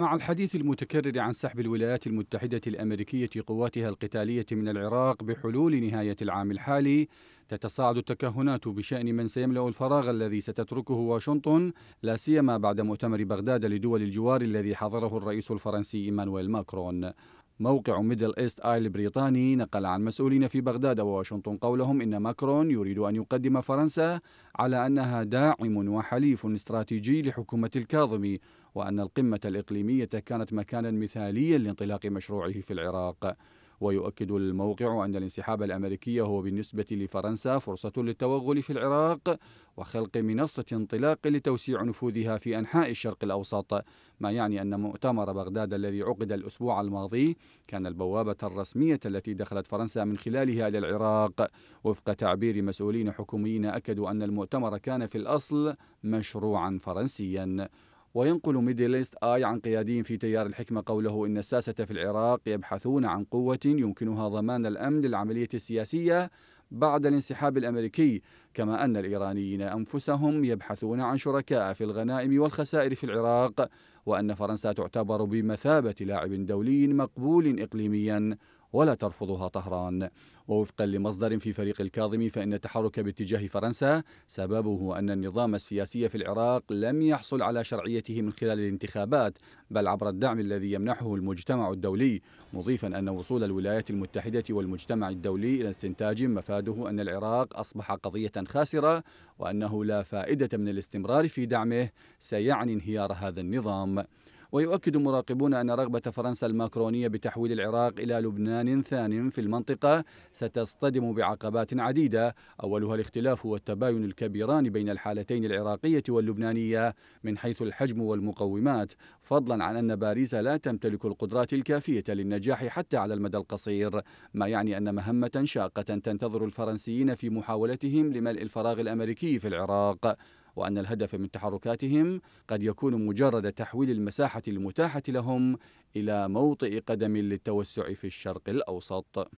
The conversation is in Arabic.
مع الحديث المتكرر عن سحب الولايات المتحدة الأمريكية قواتها القتالية من العراق بحلول نهاية العام الحالي تتصاعد التكهنات بشأن من سيملأ الفراغ الذي ستتركه واشنطن لا سيما بعد مؤتمر بغداد لدول الجوار الذي حضره الرئيس الفرنسي إيمانويل ماكرون موقع ميدل إيست ايل البريطاني نقل عن مسؤولين في بغداد وواشنطن قولهم إن ماكرون يريد أن يقدم فرنسا على أنها داعم وحليف استراتيجي لحكومة الكاظمي وأن القمة الإقليمية كانت مكانا مثاليا لانطلاق مشروعه في العراق ويؤكد الموقع أن الانسحاب الأمريكي هو بالنسبة لفرنسا فرصة للتوغل في العراق وخلق منصة انطلاق لتوسيع نفوذها في أنحاء الشرق الأوسط ما يعني أن مؤتمر بغداد الذي عقد الأسبوع الماضي كان البوابة الرسمية التي دخلت فرنسا من خلالها إلى العراق وفق تعبير مسؤولين حكوميين أكدوا أن المؤتمر كان في الأصل مشروعا فرنسيا وينقل ميدليست آي عن قيادي في تيار الحكمة قوله إن الساسة في العراق يبحثون عن قوة يمكنها ضمان الأمن للعملية السياسية بعد الانسحاب الأمريكي كما أن الإيرانيين أنفسهم يبحثون عن شركاء في الغنائم والخسائر في العراق وأن فرنسا تعتبر بمثابة لاعب دولي مقبول إقليميا ولا ترفضها طهران ووفقا لمصدر في فريق الكاظمي فإن التحرك باتجاه فرنسا سببه أن النظام السياسي في العراق لم يحصل على شرعيته من خلال الانتخابات بل عبر الدعم الذي يمنحه المجتمع الدولي مضيفا أن وصول الولايات المتحدة والمجتمع الدولي إلى استنتاج مفاده أن العراق أصبح قضية خاسرة وأنه لا فائدة من الاستمرار في دعمه سيعني انهيار هذا النظام ويؤكد مراقبون أن رغبة فرنسا الماكرونية بتحويل العراق إلى لبنان ثان في المنطقة ستصطدم بعقبات عديدة أولها الاختلاف والتباين الكبيران بين الحالتين العراقية واللبنانية من حيث الحجم والمقومات فضلا عن أن باريس لا تمتلك القدرات الكافية للنجاح حتى على المدى القصير ما يعني أن مهمة شاقة تنتظر الفرنسيين في محاولتهم لملء الفراغ الأمريكي في العراق وأن الهدف من تحركاتهم قد يكون مجرد تحويل المساحة المتاحة لهم إلى موطئ قدم للتوسع في الشرق الأوسط